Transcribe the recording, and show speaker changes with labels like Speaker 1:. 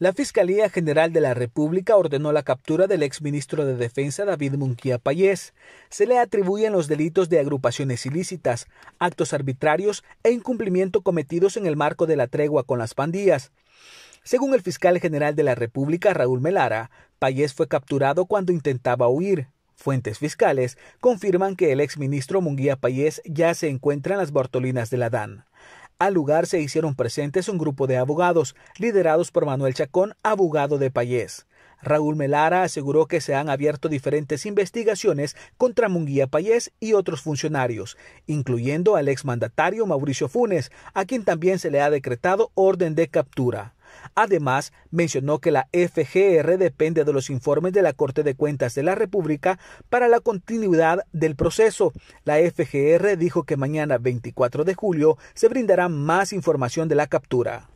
Speaker 1: La Fiscalía General de la República ordenó la captura del exministro de Defensa David Munguía Payés. Se le atribuyen los delitos de agrupaciones ilícitas, actos arbitrarios e incumplimiento cometidos en el marco de la tregua con las pandillas. Según el fiscal general de la República, Raúl Melara, Payés fue capturado cuando intentaba huir. Fuentes fiscales confirman que el exministro Munguía Payés ya se encuentra en las Bortolinas de la DAN. Al lugar se hicieron presentes un grupo de abogados, liderados por Manuel Chacón, abogado de Payés. Raúl Melara aseguró que se han abierto diferentes investigaciones contra Munguía Payés y otros funcionarios, incluyendo al exmandatario Mauricio Funes, a quien también se le ha decretado orden de captura. Además, mencionó que la FGR depende de los informes de la Corte de Cuentas de la República para la continuidad del proceso. La FGR dijo que mañana 24 de julio se brindará más información de la captura.